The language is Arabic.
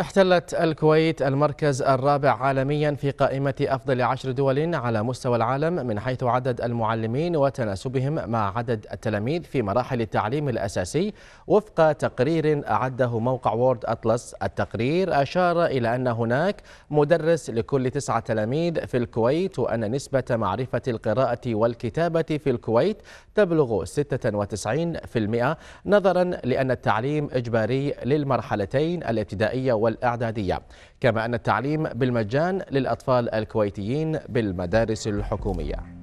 احتلت الكويت المركز الرابع عالميا في قائمة أفضل عشر دول على مستوى العالم من حيث عدد المعلمين وتناسبهم مع عدد التلاميذ في مراحل التعليم الأساسي وفق تقرير أعده موقع وورد أطلس التقرير أشار إلى أن هناك مدرس لكل تسعة تلاميذ في الكويت وأن نسبة معرفة القراءة والكتابة في الكويت تبلغ 96% نظرا لأن التعليم إجباري للمرحلتين الابتدائية والإعدادية كما أن التعليم بالمجان للأطفال الكويتيين بالمدارس الحكومية